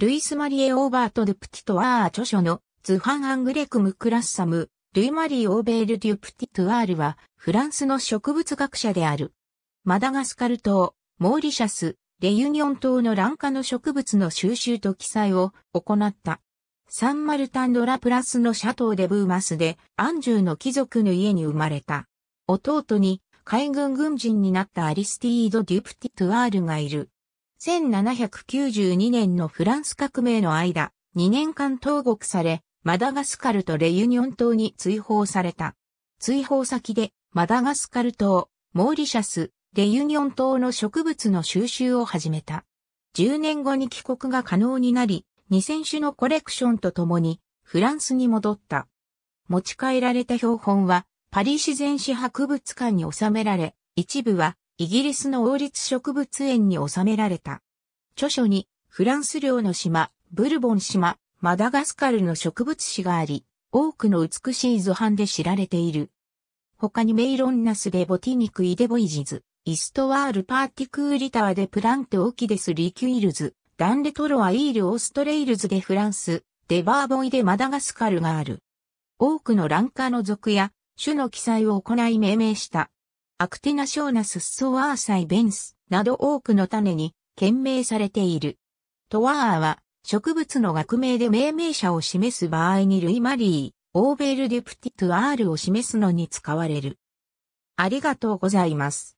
ルイス・マリエ・オーバート・ドゥプティトワー著書のズファン・アングレクム・クラッサム、ルイ・マリー・オーベール・デュプティトワールはフランスの植物学者である。マダガスカル島、モーリシャス、レユニオン島の乱化の植物の収集と記載を行った。サンマルタンドラプラスのシャトーデブーマスでアンジュの貴族の家に生まれた。弟に海軍軍人になったアリスティード・デュプティトワールがいる。1792年のフランス革命の間、2年間投獄され、マダガスカルとレユニオン島に追放された。追放先で、マダガスカル島、モーリシャス、レユニオン島の植物の収集を始めた。10年後に帰国が可能になり、2000種のコレクションと共に、フランスに戻った。持ち帰られた標本は、パリ自然史博物館に収められ、一部はイギリスの王立植物園に収められた。著書に、フランス領の島、ブルボン島、マダガスカルの植物史があり、多くの美しい図版で知られている。他にメイロンナスでボティニクイデボイジズ、イストワールパーティクーリターでプランテオキデスリキュイルズ、ダンレトロアイールオーストレイルズでフランス、デバーボイでマダガスカルがある。多くのラカーの属や種の記載を行い命名した。アクティナショーナスッソワーサイベンスなど多くの種に懸命されている。トワーは植物の学名で命名者を示す場合にルイマリー、オーベルデュプティトゥアールを示すのに使われる。ありがとうございます。